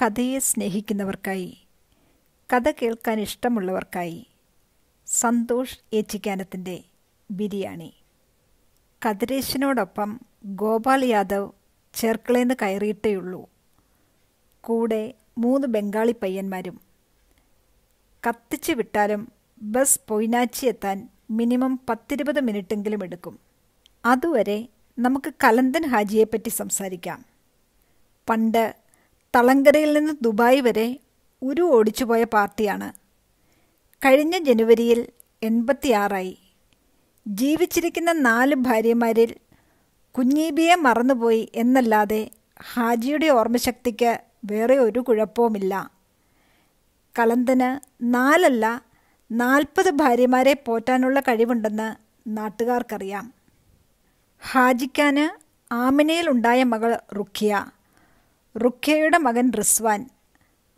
കഥയെ സ്നേഹിക്കുന്നവർക്കായി കഥ കേൾക്കാൻ ഇഷ്ടമുള്ളവർക്കായി സന്തോഷ് ഏച്ചിക്കാനത്തിൻ്റെ ബിരിയാണി കതിരേശിനോടൊപ്പം ഗോപാൽ യാദവ് ചേർക്കളേന്ന് കയറിയിട്ടേയുള്ളൂ കൂടെ മൂന്ന് ബംഗാളി പയ്യന്മാരും കത്തിച്ച് വിട്ടാലും ബസ് പൊയിനാച്ചി എത്താൻ മിനിമം പത്തിരുപത് മിനിറ്റെങ്കിലും എടുക്കും അതുവരെ നമുക്ക് കലന്തൻ ഹാജിയെപ്പറ്റി സംസാരിക്കാം പണ്ട് തളങ്കരയിൽ നിന്ന് ദുബായ് വരെ ഉരു ഓടിച്ചുപോയ പാർട്ടിയാണ് കഴിഞ്ഞ ജനുവരിയിൽ എൺപത്തിയാറായി ജീവിച്ചിരിക്കുന്ന നാല് ഭാര്യമാരിൽ കുഞ്ഞീബിയെ മറന്നുപോയി എന്നല്ലാതെ ഹാജിയുടെ ഓർമ്മശക്തിക്ക് വേറെ ഒരു കുഴപ്പവുമില്ല കലന്തന് നാലല്ല നാൽപ്പത് ഭാര്യമാരെ പോറ്റാനുള്ള കഴിവുണ്ടെന്ന് നാട്ടുകാർക്കറിയാം ഹാജിക്കാന് ആമിനയിലുണ്ടായ മകൾ റുഖിയ റുഖ്യയുടെ മകൻ റിസ്വാൻ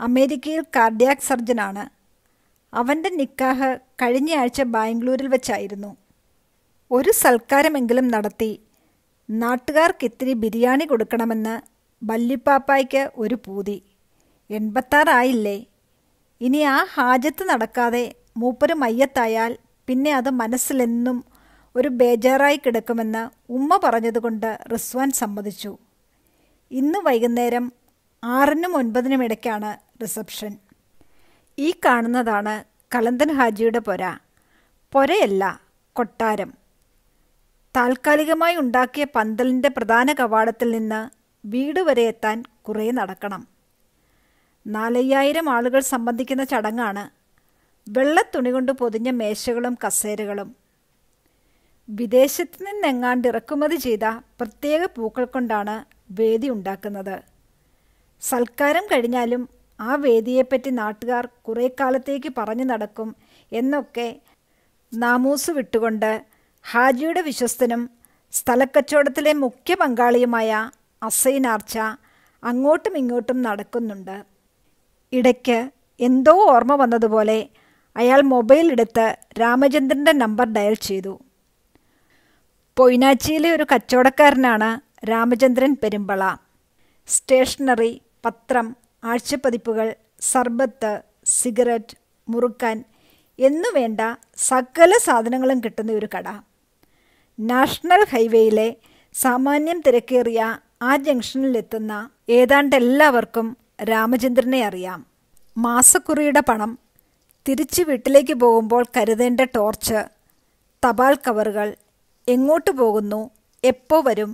അമേരിക്കയിൽ കാർഡിയാക് സർജനാണ് അവൻ്റെ നിക്കാഹ് കഴിഞ്ഞയാഴ്ച ബാംഗ്ലൂരിൽ വെച്ചായിരുന്നു ഒരു സൽക്കാരമെങ്കിലും നടത്തി നാട്ടുകാർക്ക് ഇത്തിരി ബിരിയാണി കൊടുക്കണമെന്ന് ബല്ലിപ്പാപ്പായ്ക്ക് ഒരു പൂതി എൺപത്താറായില്ലേ ഇനി ആ ഹാജത്ത് നടക്കാതെ മൂപ്പര് മയ്യത്തായാൽ പിന്നെ അത് മനസ്സിലെന്നും ഒരു ബേജാറായി കിടക്കുമെന്ന് ഉമ്മ പറഞ്ഞതുകൊണ്ട് റിസ്വാൻ സമ്മതിച്ചു ഇന്ന് വൈകുന്നേരം ആറിനും ഒൻപതിനും ഇടയ്ക്കാണ് റിസപ്ഷൻ ഈ കാണുന്നതാണ് കലന്തൻ ഹാജിയുടെ പൊര പൊരയല്ല കൊട്ടാരം താൽക്കാലികമായി ഉണ്ടാക്കിയ പന്തലിൻ്റെ പ്രധാന കവാടത്തിൽ നിന്ന് വീട് വരെ എത്താൻ കുറേ നടക്കണം നാലയ്യായിരം ആളുകൾ സംബന്ധിക്കുന്ന ചടങ്ങാണ് വെള്ളത്തുണി കൊണ്ട് പൊതിഞ്ഞ മേശകളും കസേരകളും വിദേശത്ത് നിന്നെങ്ങാണ്ട് ഇറക്കുമതി ചെയ്ത പ്രത്യേക പൂക്കൾ കൊണ്ടാണ് വേദി ഉണ്ടാക്കുന്നത് സൽക്കാരം കഴിഞ്ഞാലും ആ വേദിയെപ്പറ്റി നാട്ടുകാർ കുറേ കാലത്തേക്ക് പറഞ്ഞു നടക്കും എന്നൊക്കെ നാമൂസ് വിട്ടുകൊണ്ട് ഹാജിയുടെ വിശ്വസ്തനും സ്ഥലക്കച്ചവടത്തിലെ മുഖ്യ പങ്കാളിയുമായ അസൈനാർച്ച അങ്ങോട്ടും ഇങ്ങോട്ടും നടക്കുന്നുണ്ട് ഇടയ്ക്ക് എന്തോ ഓർമ്മ വന്നതുപോലെ അയാൾ മൊബൈൽ എടുത്ത് രാമചന്ദ്രൻ്റെ നമ്പർ ഡയൽ ചെയ്തു പൊയ്നാച്ചിയിലെ ഒരു കച്ചവടക്കാരനാണ് രാമചന്ദ്രൻ പെരുമ്പള സ്റ്റേഷനറി പത്രം ആഴ്ചപ്പതിപ്പുകൾ സർബത്ത് സിഗരറ്റ് മുറുക്കാൻ എന്നുവേണ്ട സകല സാധനങ്ങളും കിട്ടുന്ന ഒരു കട നാഷണൽ ഹൈവേയിലെ സാമാന്യം തിരക്കേറിയ ആ ജംഗ്ഷനിലെത്തുന്ന ഏതാണ്ട് എല്ലാവർക്കും രാമചന്ദ്രനെ അറിയാം മാസക്കുറിയുടെ പണം തിരിച്ച് വീട്ടിലേക്ക് പോകുമ്പോൾ കരുതേണ്ട ടോർച്ച് തപാൽ കവറുകൾ എങ്ങോട്ട് പോകുന്നു എപ്പോൾ വരും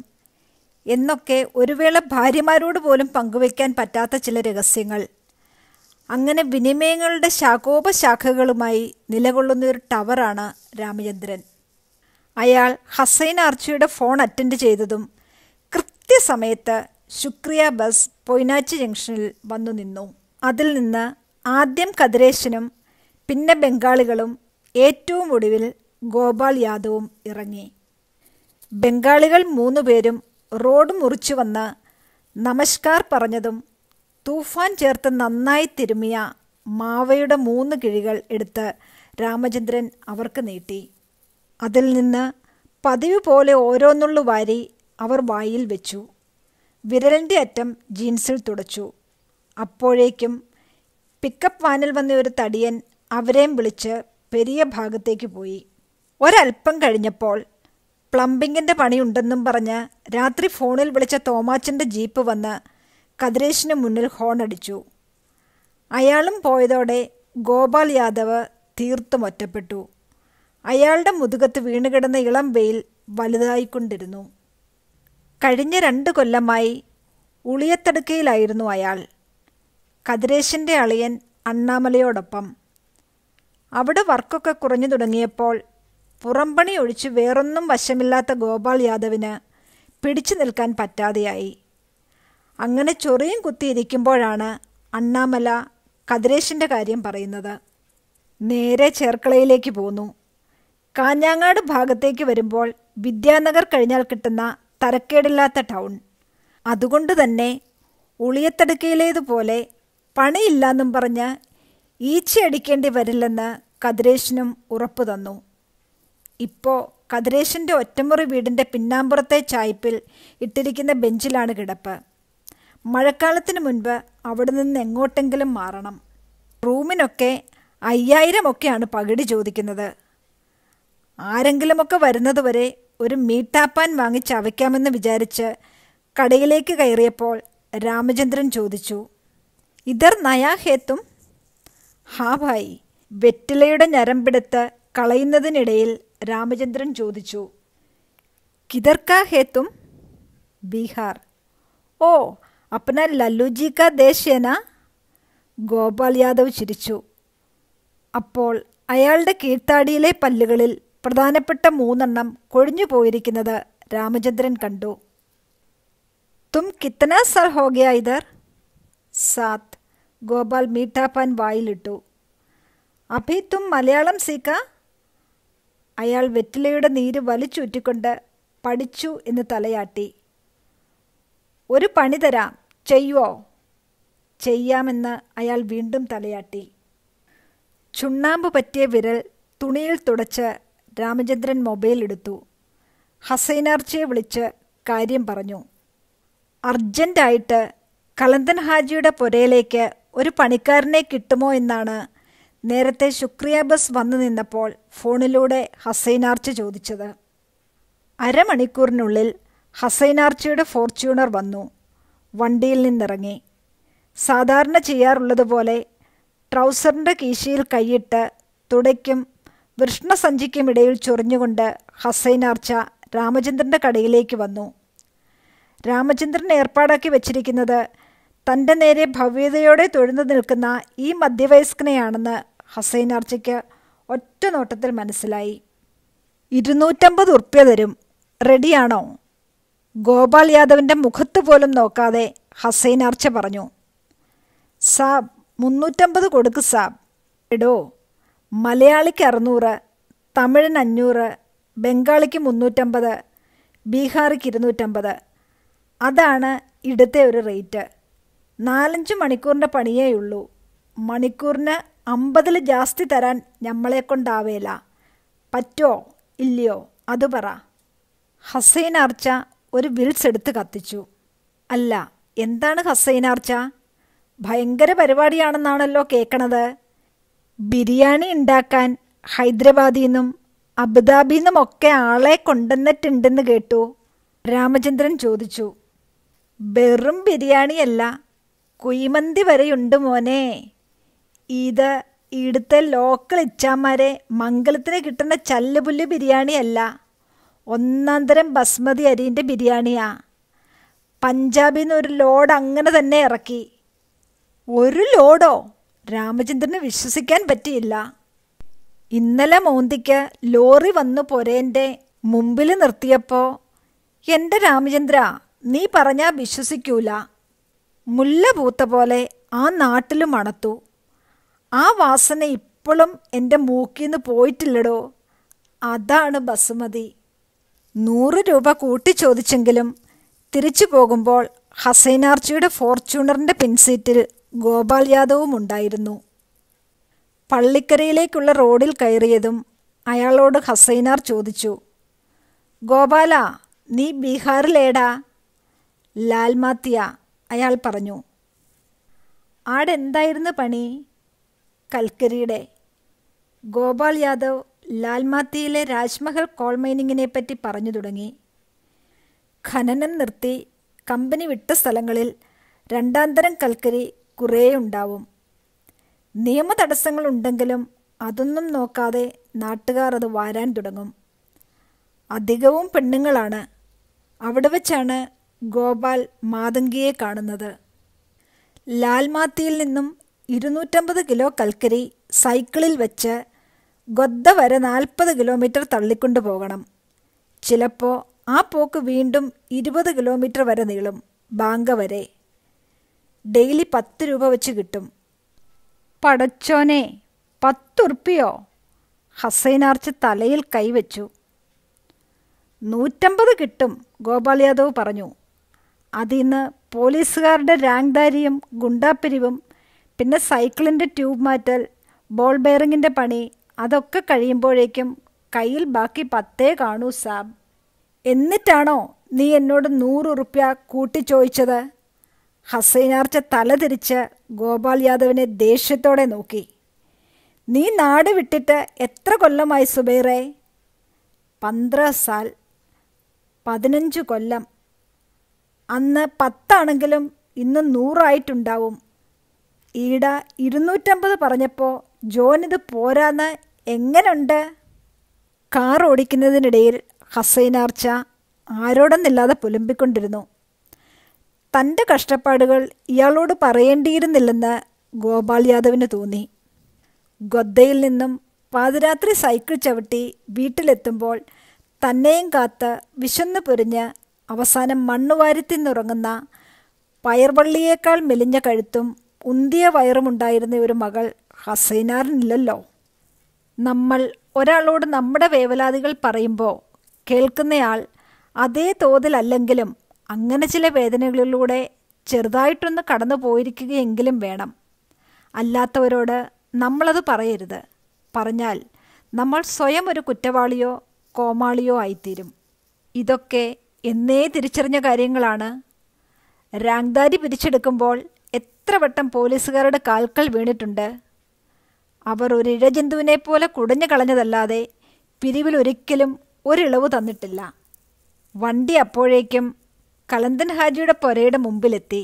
എന്നൊക്കെ ഒരു വേള ഭാര്യമാരോട് പോലും പങ്കുവയ്ക്കാൻ പറ്റാത്ത ചില രഹസ്യങ്ങൾ അങ്ങനെ വിനിമയങ്ങളുടെ ശാഖോപശാഖകളുമായി നിലകൊള്ളുന്ന ഒരു ടവറാണ് രാമചന്ദ്രൻ അയാൾ ഹസൈൻ ആർച്ചിയുടെ ഫോൺ അറ്റൻഡ് ചെയ്തതും കൃത്യസമയത്ത് ശുക്രിയ ബസ് പൊയ്നാച്ചി ജംഗ്ഷനിൽ വന്നു നിന്നു അതിൽ നിന്ന് ആദ്യം കതിരേശനും പിന്നെ ബംഗാളികളും ഏറ്റവും ഒടുവിൽ ഗോപാൽ യാദവും ഇറങ്ങി ബംഗാളികൾ മൂന്നുപേരും റോഡ് മുറിച്ചു വന്ന് നമസ്കാർ പറഞ്ഞതും തൂഫാൻ ചേർത്ത് നന്നായി തിരുമിയ മാവയുടെ മൂന്ന് കിഴികൾ എടുത്ത് രാമചന്ദ്രൻ അവർക്ക് നീട്ടി അതിൽ നിന്ന് പതിവ് പോലെ ഓരോന്നുള്ള വാരി അവർ വായിൽ വെച്ചു വിരലിൻ്റെ അറ്റം ജീൻസിൽ തുടച്ചു അപ്പോഴേക്കും പിക്കപ്പ് വാനിൽ വന്ന ഒരു തടിയൻ അവരെയും വിളിച്ച് പെരിയ ഭാഗത്തേക്ക് പോയി ഒരൽപ്പം കഴിഞ്ഞപ്പോൾ പ്ലംബിങ്ങിൻ്റെ പണിയുണ്ടെന്നും പറഞ്ഞ് രാത്രി ഫോണിൽ വിളിച്ച തോമാച്ചൻ്റെ ജീപ്പ് വന്ന് കദ്രേഷിന് മുന്നിൽ ഹോൺ അടിച്ചു അയാളും പോയതോടെ ഗോപാൽ യാദവ് തീർത്തും ഒറ്റപ്പെട്ടു അയാളുടെ മുതുകത്ത് വീണുകിടന്ന ഇളം വെയിൽ വലുതായിക്കൊണ്ടിരുന്നു കഴിഞ്ഞ രണ്ട് കൊല്ലമായി ഉളിയത്തടുക്കയിലായിരുന്നു അയാൾ കതിരേശിൻ്റെ അളിയൻ അണ്ണാമലയോടൊപ്പം അവിടെ വർക്കൊക്കെ കുറഞ്ഞു തുടങ്ങിയപ്പോൾ പുറംപണി ഒഴിച്ച് വേറൊന്നും വശമില്ലാത്ത ഗോപാൽ യാദവിന് പിടിച്ചു നിൽക്കാൻ പറ്റാതെയായി അങ്ങനെ ചൊറിയും കുത്തിയിരിക്കുമ്പോഴാണ് അണ്ണാമല കതിരേശിൻ്റെ കാര്യം പറയുന്നത് നേരെ ചേർക്കളയിലേക്ക് പോന്നു കാഞ്ഞാങ്ങാട് ഭാഗത്തേക്ക് വരുമ്പോൾ വിദ്യാനഗർ കഴിഞ്ഞാൽ കിട്ടുന്ന തരക്കേടില്ലാത്ത ടൗൺ അതുകൊണ്ട് തന്നെ ഉളിയത്തടുക്കയിലേതുപോലെ പണിയില്ലെന്നും പറഞ്ഞ് ഈച്ചയടിക്കേണ്ടി വരില്ലെന്ന് കതിരേശിനും ഉറപ്പു തന്നു ഇപ്പോൾ കതിരേശൻ്റെ ഒറ്റമുറി വീടിൻ്റെ പിന്നാമ്പുറത്തെ ചായ്പിൽ ഇട്ടിരിക്കുന്ന ബെഞ്ചിലാണ് കിടപ്പ് മഴക്കാലത്തിന് മുൻപ് അവിടെ നിന്ന് എങ്ങോട്ടെങ്കിലും മാറണം റൂമിനൊക്കെ അയ്യായിരമൊക്കെയാണ് പകിടി ചോദിക്കുന്നത് ആരെങ്കിലുമൊക്കെ വരുന്നതുവരെ ഒരു മീട്ടാപ്പാൻ വാങ്ങിച്ച് അവയ്ക്കാമെന്ന് വിചാരിച്ച് കടയിലേക്ക് കയറിയപ്പോൾ രാമചന്ദ്രൻ ചോദിച്ചു ഇതർ നയാഹേത്തും ഹാ ഭായി വെറ്റിലയുടെ ഞരമ്പെടുത്ത് കളയുന്നതിനിടയിൽ രാമചന്ദ്രൻ ചോദിച്ചു കിതർക്ക ഹേത്തും ബീഹാർ ഓ അപ്പന ലല്ലുജി ക ദേശേന ഗോപാൽ യാദവ് ചിരിച്ചു അപ്പോൾ അയാളുടെ കീഴ്ത്താടിയിലെ പല്ലുകളിൽ പ്രധാനപ്പെട്ട മൂന്നെണ്ണം കൊഴിഞ്ഞു പോയിരിക്കുന്നത് രാമചന്ദ്രൻ കണ്ടു തും കിത്തന സർ ഹോഗയ ഇതർ സാത്ത് ഗോപാൽ മീട്ടാപ്പാൻ വായിലിട്ടു അഭി തും മലയാളം സീക്ക അയാൾ വെറ്റിലയുടെ നീര് വലിച്ചുറ്റിക്കൊണ്ട് പഠിച്ചു എന്ന് തലയാട്ടി ഒരു പണി തരാം ചെയ്യുവോ ചെയ്യാമെന്ന് അയാൾ വീണ്ടും തലയാട്ടി ചുണ്ണാമ്പ് പറ്റിയ വിരൽ തുണിയിൽ തുടച്ച് രാമചന്ദ്രൻ മൊബൈൽ എടുത്തു ഹസൈനാർച്ചയെ വിളിച്ച് കാര്യം പറഞ്ഞു അർജൻറ്റായിട്ട് കലന്തൻ ഹാജിയുടെ പുരയിലേക്ക് ഒരു പണിക്കാരനെ കിട്ടുമോ എന്നാണ് നേരത്തെ ശുക്രിയ ബസ് വന്നു നിന്നപ്പോൾ ഫോണിലൂടെ ഹസൈനാർച്ച് ചോദിച്ചത് അരമണിക്കൂറിനുള്ളിൽ ഹസൈനാർച്ചയുടെ ഫോർച്യൂണർ വന്നു വണ്ടിയിൽ നിന്നിറങ്ങി സാധാരണ ചെയ്യാറുള്ളതുപോലെ ട്രൗസറിൻ്റെ കീശയിൽ കൈയിട്ട് തുടയ്ക്കും വൃഷ്ണസഞ്ചിക്കുമിടയിൽ ചൊറിഞ്ഞുകൊണ്ട് ഹസൈനാർച്ച രാമചന്ദ്രൻ്റെ കടയിലേക്ക് വന്നു രാമചന്ദ്രൻ ഏർപ്പാടാക്കി വച്ചിരിക്കുന്നത് തൻ്റെ നേരെ ഭവ്യതയോടെ തൊഴുന്നു നിൽക്കുന്ന ഈ മധ്യവയസ്കനെയാണെന്ന് ഹസൈൻ ഹസൈനാർച്ചയ്ക്ക് ഒറ്റ നോട്ടത്തിൽ മനസ്സിലായി ഇരുന്നൂറ്റമ്പത് ഉറുപ്യ തരും റെഡിയാണോ ഗോപാൽ യാദവിൻ്റെ മുഖത്ത് പോലും നോക്കാതെ ഹസൈൻ അർച്ച പറഞ്ഞു സാബ് മുന്നൂറ്റമ്പത് കൊടുക്ക് സാബ് എടോ മലയാളിക്ക് അറുന്നൂറ് തമിഴിന് അഞ്ഞൂറ് ബംഗാളിക്ക് മുന്നൂറ്റമ്പത് ബീഹാറിക്ക് ഇരുന്നൂറ്റമ്പത് അതാണ് ഇടത്തെ ഒരു റേറ്റ് നാലഞ്ച് മണിക്കൂറിൻ്റെ പണിയേ ഉള്ളൂ മണിക്കൂറിന് അമ്പതിൽ ജാസ്തി തരാൻ ഞമ്മളെ കൊണ്ടാവേല പറ്റോ ഇല്ലയോ അത് പറ ഹസൈനാർച്ച ഒരു വിൽസ് എടുത്ത് കത്തിച്ചു അല്ല എന്താണ് ഹസൈനാർച്ച ഭയങ്കര പരിപാടിയാണെന്നാണല്ലോ കേൾക്കണത് ബിരിയാണി ഉണ്ടാക്കാൻ ഹൈദരാബാദിൽ നിന്നും അബുദാബിയിൽ നിന്നുമൊക്കെ ആളെ കൊണ്ടുവന്നിട്ടുണ്ടെന്ന് കേട്ടു രാമചന്ദ്രൻ ചോദിച്ചു വെറും ബിരിയാണിയല്ല കുയിമന്തി വരെയുണ്ട് മോനെ ഇത് ഇവിടുത്തെ ലോക്കൽ ഇച്ചാമാരെ മംഗലത്തിന് കിട്ടുന്ന ചല്ലുപുല്ല് ബിരിയാണിയല്ല ഒന്നാന്തരം ബസ്മതി അരിൻ്റെ ബിരിയാണിയാ പഞ്ചാബിൽ നിന്ന് ഒരു ലോഡ് അങ്ങനെ തന്നെ ഇറക്കി ഒരു ലോഡോ രാമചന്ദ്രന് വിശ്വസിക്കാൻ പറ്റിയില്ല ഇന്നലെ മോന്തിക്ക് ലോറി വന്നു പോരേൻ്റെ മുമ്പിൽ നിർത്തിയപ്പോൾ എൻ്റെ രാമചന്ദ്ര നീ പറഞ്ഞാൽ വിശ്വസിക്കൂല മുല്ല പൂത്ത പോലെ ആ നാട്ടിലും മണത്തു ആ വാസന ഇപ്പോഴും എൻ്റെ മൂക്കിൽ നിന്ന് പോയിട്ടില്ലടോ അതാണ് ബസുമതി നൂറ് രൂപ കൂട്ടി ചോദിച്ചെങ്കിലും തിരിച്ചു പോകുമ്പോൾ ഹസൈനാർച്ചിയുടെ ഫോർച്യൂണറിൻ്റെ പിൻസീറ്റിൽ ഗോപാൽ യാദവും ഉണ്ടായിരുന്നു പള്ളിക്കരയിലേക്കുള്ള റോഡിൽ കയറിയതും അയാളോട് ഹസൈനാർ ചോദിച്ചു ഗോപാല നീ ബീഹാറിലേടാ ലാൽമാത്തിയ അയാൾ പറഞ്ഞു ആടെന്തായിരുന്നു പണി കൽക്കരിയുടെ ഗോപാൽ യാദവ് ലാൽമാത്തിയിലെ രാജ്മഹൽ കോൾ മൈനിങ്ങിനെ പറ്റി പറഞ്ഞു തുടങ്ങി ഖനനം നിർത്തി കമ്പനി വിട്ട സ്ഥലങ്ങളിൽ രണ്ടാന്തരം കൽക്കരി കുറേ ഉണ്ടാവും നിയമ തടസ്സങ്ങളുണ്ടെങ്കിലും അതൊന്നും നോക്കാതെ നാട്ടുകാർ അത് വാരാൻ തുടങ്ങും അധികവും പെണ്ണുങ്ങളാണ് അവിടെ വച്ചാണ് ഗോപാൽ മാതങ്കിയെ കാണുന്നത് ലാൽമാത്തിയിൽ നിന്നും ഇരുന്നൂറ്റമ്പത് കിലോ കൽക്കരി സൈക്കിളിൽ വെച്ച് ഗൊദ്ദ വരെ നാൽപ്പത് കിലോമീറ്റർ തള്ളിക്കൊണ്ടു പോകണം ചിലപ്പോൾ ആ പോക്ക് വീണ്ടും ഇരുപത് കിലോമീറ്റർ വരെ നീളും ബാങ്ക വരെ ഡെയിലി പത്ത് രൂപ വെച്ച് കിട്ടും പടച്ചോനെ പത്തുറുപ്പിയോ ഹസൈനാർച്ച് തലയിൽ കൈവച്ചു നൂറ്റമ്പത് കിട്ടും ഗോപാൽ യാദവ് പറഞ്ഞു അതിന്ന് പോലീസുകാരുടെ രാങ്ദാരിയും ഗുണ്ടാപ്പിരിവും പിന്നെ സൈക്കിളിൻ്റെ ട്യൂബ് മാറ്റൽ ബോൾ ബെയറിങ്ങിൻ്റെ പണി അതൊക്കെ കഴിയുമ്പോഴേക്കും കയ്യിൽ ബാക്കി പത്തേ കാണൂ സാബ് എന്നിട്ടാണോ നീ എന്നോട് നൂറ് ഉറുപ്യ കൂട്ടി ഹസൈനാർച്ച തല തിരിച്ച് ഗോപാൽ യാദവിനെ ദേഷ്യത്തോടെ നോക്കി നീ നാട് വിട്ടിട്ട് എത്ര കൊല്ലമായി സുബൈറെ പന്ത്രാ സാൽ പതിനഞ്ച് കൊല്ലം അന്ന് പത്താണെങ്കിലും ഇന്ന് നൂറായിട്ടുണ്ടാവും ഈട ഇരുന്നൂറ്റമ്പത് പറഞ്ഞപ്പോൾ ഇത് പോരാന്ന് എങ്ങനുണ്ട് കാർ ഓടിക്കുന്നതിനിടയിൽ ഹസൈനാർച്ച ആരോടൊന്നില്ലാതെ പുലമ്പിക്കൊണ്ടിരുന്നു തൻ്റെ കഷ്ടപ്പാടുകൾ ഇയാളോട് പറയേണ്ടിയിരുന്നില്ലെന്ന് ഗോപാൽ യാദവിന് തോന്നി ഗൊദ്ദയിൽ നിന്നും പാതിരാത്രി സൈക്കിൾ ചവിട്ടി വീട്ടിലെത്തുമ്പോൾ തന്നെയും കാത്ത് വിശന്ന് പൊരിഞ്ഞ് അവസാനം മണ്ണുവാരിത്തിന്നുറങ്ങുന്ന പയർവള്ളിയേക്കാൾ മെലിഞ്ഞ കഴുത്തും ഉന്തിയ വയറുമുണ്ടായിരുന്ന ഒരു മകൾ ഹസൈനാറിനില്ലല്ലോ നമ്മൾ ഒരാളോട് നമ്മുടെ വേവലാതികൾ പറയുമ്പോൾ കേൾക്കുന്നയാൾ അതേ തോതിലല്ലെങ്കിലും അങ്ങനെ ചില വേദനകളിലൂടെ ചെറുതായിട്ടൊന്ന് കടന്നു പോയിരിക്കുകയെങ്കിലും വേണം അല്ലാത്തവരോട് നമ്മളത് പറയരുത് പറഞ്ഞാൽ നമ്മൾ സ്വയം ഒരു കുറ്റവാളിയോ കോമാളിയോ ആയിത്തീരും ഇതൊക്കെ എന്നേ തിരിച്ചറിഞ്ഞ കാര്യങ്ങളാണ് രാങ്ദാരി പിരിച്ചെടുക്കുമ്പോൾ എത്ര വട്ടം പോലീസുകാരുടെ കാൽക്കൽ വീണിട്ടുണ്ട് അവർ ഒരു ഇഴജന്തുവിനെ പോലെ കുടഞ്ഞു കളഞ്ഞതല്ലാതെ പിരിവിൽ ഒരിക്കലും ഒരിളവ് തന്നിട്ടില്ല വണ്ടി അപ്പോഴേക്കും കലന്തൻ ഹാജിയുടെ പൊരയുടെ മുമ്പിലെത്തി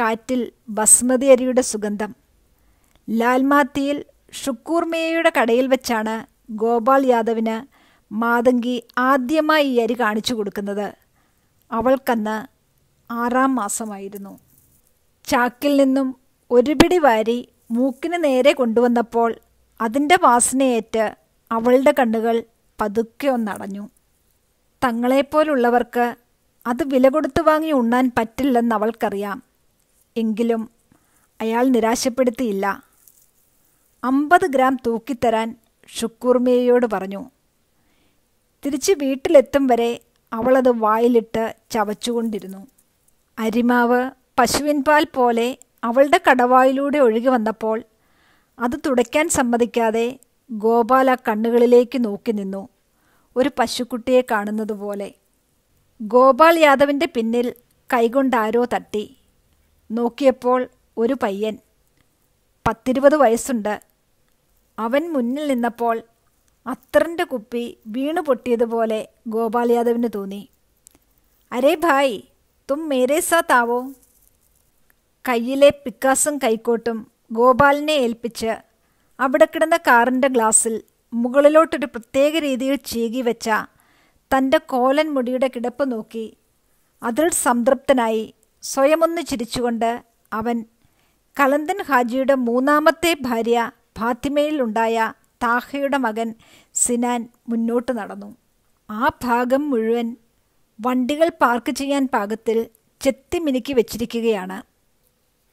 കാറ്റിൽ ബസ്മതി അരിയുടെ സുഗന്ധം ലാൽമാത്തിയിൽ ഷുക്കൂർ കടയിൽ വെച്ചാണ് ഗോപാൽ യാദവിന് മാതങ്കി ആദ്യമായി ഈ അരി കാണിച്ചു കൊടുക്കുന്നത് അവൾക്കന്ന് ആറാം മാസമായിരുന്നു ചാക്കിൽ നിന്നും ഒരു പിടി വാരി മൂക്കിന് നേരെ കൊണ്ടുവന്നപ്പോൾ അതിൻ്റെ വാസനയേറ്റ് അവളുടെ കണ്ണുകൾ പതുക്കെ ഒന്നടഞ്ഞു തങ്ങളെപ്പോലുള്ളവർക്ക് അത് വില കൊടുത്തു വാങ്ങി ഉണ്ണാൻ പറ്റില്ലെന്ന് അവൾക്കറിയാം എങ്കിലും അയാൾ നിരാശപ്പെടുത്തിയില്ല അമ്പത് ഗ്രാം തൂക്കിത്തരാൻ ഷുക്കൂർമിയയോട് പറഞ്ഞു തിരിച്ച് വീട്ടിലെത്തും വരെ അവളത് വായിലിട്ട് ചവച്ചുകൊണ്ടിരുന്നു അരിമാവ് പശുവിൻ പാൽ പോലെ അവളുടെ കടവായിലൂടെ ഒഴുകി വന്നപ്പോൾ അത് തുടയ്ക്കാൻ സമ്മതിക്കാതെ ഗോപാല കണ്ണുകളിലേക്ക് നോക്കി നിന്നു ഒരു പശുക്കുട്ടിയെ കാണുന്നതുപോലെ ഗോപാൽ യാദവിൻ്റെ പിന്നിൽ കൈകൊണ്ടാരോ തട്ടി നോക്കിയപ്പോൾ ഒരു പയ്യൻ പത്തിരുപത് വയസ്സുണ്ട് അവൻ മുന്നിൽ നിന്നപ്പോൾ അത്തറിൻ്റെ കുപ്പി വീണു പൊട്ടിയതുപോലെ ഗോപാൽ യാദവിന് തോന്നി അരേ ഭായ് തും മേരേ സാത്താവോ കയ്യിലെ പിക്കാസും കൈക്കോട്ടും ഗോപാലിനെ ഏൽപ്പിച്ച് അവിടെ കിടന്ന കാറിൻ്റെ ഗ്ലാസ്സിൽ മുകളിലോട്ടൊരു പ്രത്യേക രീതിയിൽ ചീകി വെച്ച തൻ്റെ കോലൻ മുടിയുടെ കിടപ്പ് നോക്കി അതിൽ സംതൃപ്തനായി സ്വയമൊന്ന് ചിരിച്ചുകൊണ്ട് അവൻ കലന്തൻ ഹാജിയുടെ മൂന്നാമത്തെ ഭാര്യ ഫാത്തിമയിലുണ്ടായ താഹയുടെ മകൻ സിനാൻ മുന്നോട്ട് നടന്നു ആ ഭാഗം മുഴുവൻ വണ്ടികൾ പാർക്ക് ചെയ്യാൻ പാകത്തിൽ ചെത്തിമിനുക്കി വെച്ചിരിക്കുകയാണ്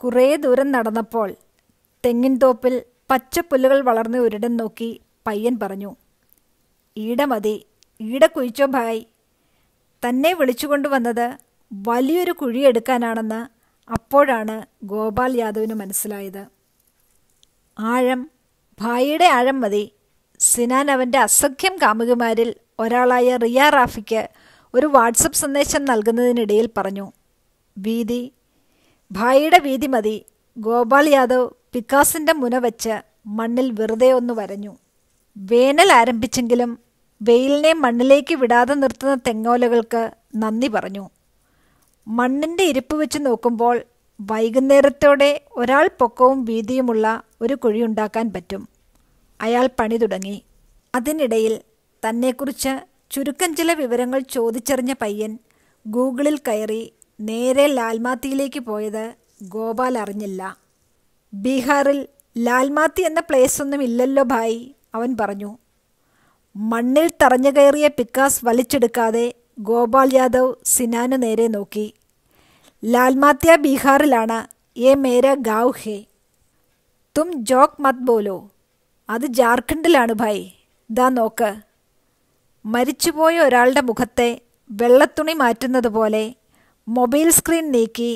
കുറേ ദൂരം നടന്നപ്പോൾ തെങ്ങിൻ തോപ്പിൽ പച്ചപ്പുല്ലുകൾ വളർന്ന ഒരിടം നോക്കി പയ്യൻ പറഞ്ഞു ഈട മതി ഈട കുഴിച്ചോ ഭായ് തന്നെ വിളിച്ചുകൊണ്ടുവന്നത് വലിയൊരു കുഴിയെടുക്കാനാണെന്ന് അപ്പോഴാണ് ഗോപാൽ യാദവിന് മനസ്സിലായത് ആഴം ഭായിയുടെ ആഴം മതി സിനാൻ അവൻ്റെ അസഖ്യം കാമുകിമാരിൽ ഒരാളായ റിയ റാഫിക്ക് ഒരു വാട്സപ്പ് സന്ദേശം നൽകുന്നതിനിടയിൽ പറഞ്ഞു വീതി ഭായിയുടെ വീതി മതി ഗോപാൽ യാദവ് പിക്കാസിൻ്റെ മുന വച്ച് മണ്ണിൽ വെറുതെ ഒന്ന് വരഞ്ഞു വേനൽ ആരംഭിച്ചെങ്കിലും വെയിലിനെ മണ്ണിലേക്ക് വിടാതെ നിർത്തുന്ന തെങ്ങോലകൾക്ക് നന്ദി പറഞ്ഞു മണ്ണിൻ്റെ ഇരിപ്പ് വെച്ച് നോക്കുമ്പോൾ വൈകുന്നേരത്തോടെ ഒരാൾ പൊക്കവും വീതിയുമുള്ള ഒരു കുഴിയുണ്ടാക്കാൻ പറ്റും അയാൾ പണി തുടങ്ങി അതിനിടയിൽ തന്നെക്കുറിച്ച് ചുരുക്കം ചില വിവരങ്ങൾ ചോദിച്ചറിഞ്ഞ പയ്യൻ ഗൂഗിളിൽ കയറി നേരെ ലാൽമാത്തിയിലേക്ക് പോയത് ഗോപാൽ അറിഞ്ഞില്ല ബീഹാറിൽ ലാൽമാത്തി എന്ന പ്ലേസ് ഒന്നും ഇല്ലല്ലോ ഭായി അവൻ പറഞ്ഞു മണ്ണിൽ തറഞ്ഞു കയറിയ പിക്കാസ് വലിച്ചെടുക്കാതെ ഗോപാൽ യാദവ് സിനാനു നേരെ നോക്കി ലാൽമാത്യ ബീഹാറിലാണ് ഏ മേര ഗാവ് ഹേ തും ജോക്ക് മത് ബോലോ അത് ജാർഖണ്ഡിലാണ് ഭായ് ദാ നോക്ക് മരിച്ചുപോയ ഒരാളുടെ മുഖത്തെ വെള്ളത്തുണി മാറ്റുന്നത് പോലെ മൊബൈൽ സ്ക്രീൻ നീക്കി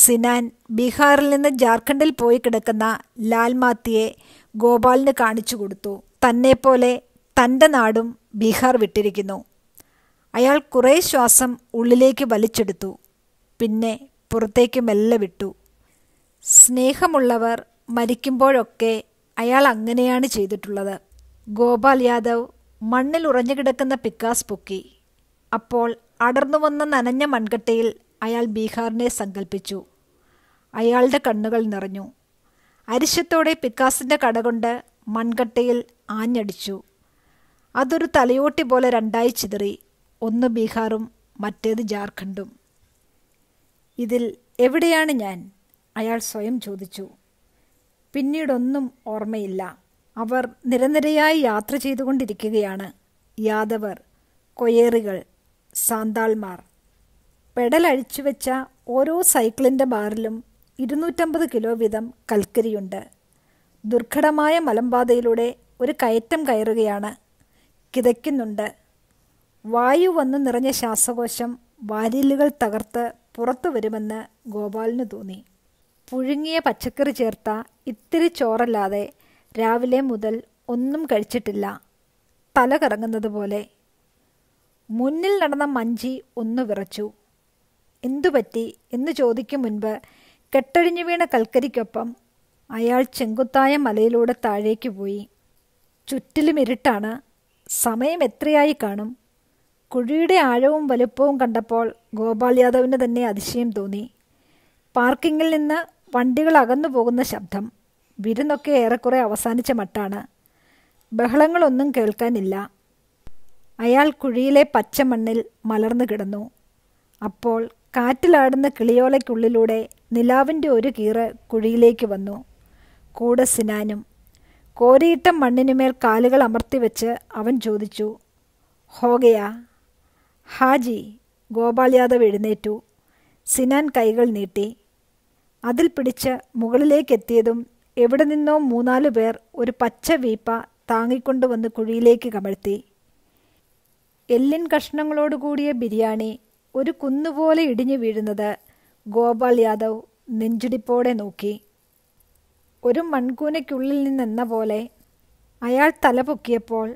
സിനാൻ ബീഹാറിൽ നിന്ന് ജാർഖണ്ഡിൽ പോയി കിടക്കുന്ന ലാൽമാത്തിയെ ഗോപാലിന് കാണിച്ചു കൊടുത്തു തന്നെപ്പോലെ തൻ്റെ നാടും ബീഹാർ വിട്ടിരിക്കുന്നു അയാൾ കുറേ ശ്വാസം ഉള്ളിലേക്ക് വലിച്ചെടുത്തു പിന്നെ പുറത്തേക്ക് മെല്ലെ വിട്ടു സ്നേഹമുള്ളവർ മരിക്കുമ്പോഴൊക്കെ അയാൾ അങ്ങനെയാണ് ചെയ്തിട്ടുള്ളത് ഗോപാൽ യാദവ് മണ്ണിൽ ഉറഞ്ഞു കിടക്കുന്ന പിക്കാസ് പൊക്കി അപ്പോൾ അടർന്നു വന്ന നനഞ്ഞ മൺകട്ടയിൽ അയാൾ ബീഹാറിനെ സങ്കല്പിച്ചു അയാളുടെ കണ്ണുകൾ നിറഞ്ഞു അരിശത്തോടെ പിക്കാസിൻ്റെ കടകൊണ്ട് മൺകട്ടയിൽ ആഞ്ഞടിച്ചു അതൊരു തലയോട്ടി പോലെ രണ്ടായി ചിതറി ഒന്ന് ബീഹാറും മറ്റേത് ജാർഖണ്ഡും ഇതിൽ എവിടെയാണ് ഞാൻ അയാൾ സ്വയം ചോദിച്ചു പിന്നീടൊന്നും ഓർമ്മയില്ല അവർ നിരനിരയായി യാത്ര ചെയ്തുകൊണ്ടിരിക്കുകയാണ് യാദവർ കൊയേറികൾ സാന്താൾമാർ പെടലഴിച്ചു വെച്ച ഓരോ സൈക്കിളിൻ്റെ ബാറിലും ഇരുന്നൂറ്റമ്പത് കിലോ വീതം കൽക്കരിയുണ്ട് ദുർഘടമായ മലമ്പാതയിലൂടെ ഒരു കയറ്റം കയറുകയാണ് കിതയ്ക്കുന്നുണ്ട് വായു വന്നു നിറഞ്ഞ ശ്വാസകോശം വാരിലുകൾ തകർത്ത് പുറത്തു വരുമെന്ന് ഗോപാലിന് തോന്നി പുഴുങ്ങിയ പച്ചക്കറി ചേർത്ത ഇത്തിരി ചോറല്ലാതെ രാവിലെ മുതൽ ഒന്നും കഴിച്ചിട്ടില്ല തല കറങ്ങുന്നത് പോലെ മുന്നിൽ നടന്ന മഞ്ചി ഒന്ന് വിറച്ചു എന്തുപറ്റി എന്ന് ചോദിക്കും മുൻപ് കെട്ടഴിഞ്ഞു വീണ കൽക്കരിക്കൊപ്പം അയാൾ ചെങ്കുത്തായ മലയിലൂടെ താഴേക്ക് പോയി ചുറ്റിലും ഇരുട്ടാണ് സമയം എത്രയായി കാണും കുഴിയുടെ ആഴവും വലുപ്പവും കണ്ടപ്പോൾ ഗോപാൽ യാദവിന് തന്നെ അതിശയം തോന്നി പാർക്കിങ്ങിൽ നിന്ന് വണ്ടികൾ അകന്നു പോകുന്ന ശബ്ദം വിരുന്നൊക്കെ ഏറെക്കുറെ അവസാനിച്ച മട്ടാണ് ബഹളങ്ങളൊന്നും കേൾക്കാനില്ല അയാൾ കുഴിയിലെ പച്ചമണ്ണിൽ മലർന്നു കിടന്നു അപ്പോൾ കാറ്റിലാടുന്ന കിളിയോലയ്ക്കുള്ളിലൂടെ നിലാവിൻ്റെ ഒരു കീറ് കുഴിയിലേക്ക് വന്നു കൂടെ സിനാനും കോരിയിട്ട മണ്ണിനുമേൽ കാലുകൾ അമർത്തി വെച്ച് അവൻ ചോദിച്ചു ഹോഗയാ ഹാജി ഗോപാൽ യാദവ് എഴുന്നേറ്റു സിനാൻ കൈകൾ നീട്ടി അതിൽ പിടിച്ച് മുകളിലേക്കെത്തിയതും എവിടെ നിന്നോ മൂന്നാലു പേർ ഒരു പച്ച വീപ്പ താങ്ങിക്കൊണ്ടുവന്ന് കുഴിയിലേക്ക് കമഴ്ത്തി എല്ലിൻ കൂടിയ ബിരിയാണി ഒരു കുന്നുപോലെ ഇടിഞ്ഞു വീഴുന്നത് ഗോപാൽ യാദവ് നെഞ്ചിടിപ്പോടെ നോക്കി ഒരു മൺകൂനയ്ക്കുള്ളിൽ നിന്നെന്ന പോലെ അയാൾ തലപൊക്കിയപ്പോൾ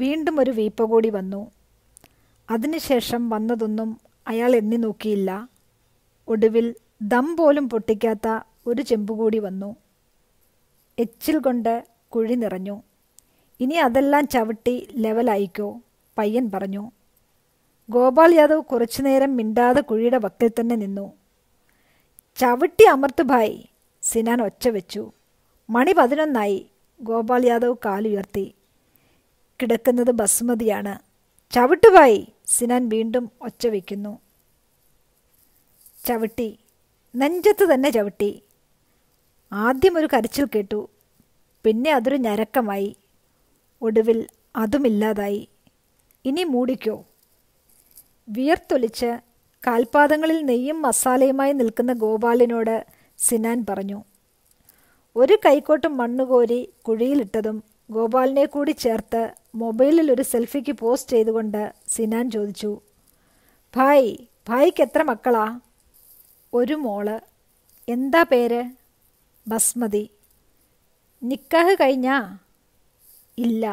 വീണ്ടും ഒരു വീപ്പ കൂടി വന്നു അതിനുശേഷം വന്നതൊന്നും അയാൾ എണ്ണി നോക്കിയില്ല ഒടുവിൽ ദം പോലും പൊട്ടിക്കാത്ത ഒരു ചെമ്പ് കൂടി വന്നു എച്ചിൽ കൊണ്ട് കുഴി നിറഞ്ഞു ഇനി അതെല്ലാം ചവിട്ടി ലെവലായിക്കോ പയ്യൻ പറഞ്ഞു ഗോപാൽ യാദവ് കുറച്ചുനേരം മിണ്ടാതെ കുഴിയുടെ വക്കിൽ തന്നെ നിന്നു ചവിട്ടി അമർത്ത് ഭായ് സിനാൻ ഒച്ച വെച്ചു മണി പതിനൊന്നായി ഗോപാൽ യാദവ് കാലുയർത്തി കിടക്കുന്നത് ബസുമതിയാണ് ചവിട്ടുപായി സിനാൻ വീണ്ടും ഒച്ച വയ്ക്കുന്നു ചവിട്ടി നെഞ്ചത്ത് തന്നെ ചവിട്ടി ആദ്യം ഒരു കരച്ചിൽ കേട്ടു പിന്നെ അതൊരു ഞരക്കമായി ഒടുവിൽ അതുമില്ലാതായി ഇനി മൂടിക്കോ വിയർത്തൊലിച്ച് കാൽപാദങ്ങളിൽ നെയ്യും മസാലയുമായി നിൽക്കുന്ന ഗോപാലിനോട് സിനാൻ പറഞ്ഞു ഒരു കൈക്കോട്ട് മണ്ണുകോരി കുഴിയിലിട്ടതും ഗോപാലിനെ കൂടി ചേർത്ത് മൊബൈലിൽ ഒരു സെൽഫിക്ക് പോസ്റ്റ് ചെയ്തുകൊണ്ട് സിനാൻ ചോദിച്ചു ഭായ് ഭായിക്ക് എത്ര മക്കളാ ഒരു മോള് എന്താ പേര് ബസ്മതി നിക്കാഹ് കഴിഞ്ഞാ ഇല്ല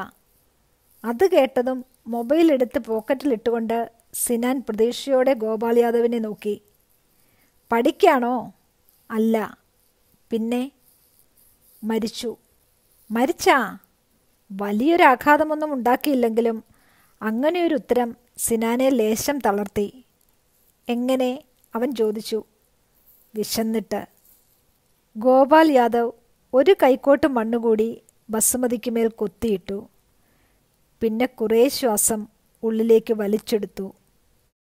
അത് കേട്ടതും മൊബൈൽ എടുത്ത് പോക്കറ്റിലിട്ടുകൊണ്ട് സിനാൻ പ്രതീക്ഷയോടെ ഗോപാൽ യാദവിനെ നോക്കി പഠിക്കാണോ അല്ല പിന്നെ മരിച്ചു മരിച്ചാ വലിയൊരാഘാതമൊന്നും ഉണ്ടാക്കിയില്ലെങ്കിലും അങ്ങനെയൊരു ഉത്തരം സിനാനെ ലേശം തളർത്തി എങ്ങനെ അവൻ ചോദിച്ചു വിശന്നിട്ട് ഗോപാൽ യാദവ് ഒരു കൈക്കോട്ട് മണ്ണുകൂടി മേൽ കൊത്തിയിട്ടു പിന്നെ കുറേ ശ്വാസം ഉള്ളിലേക്ക് വലിച്ചെടുത്തു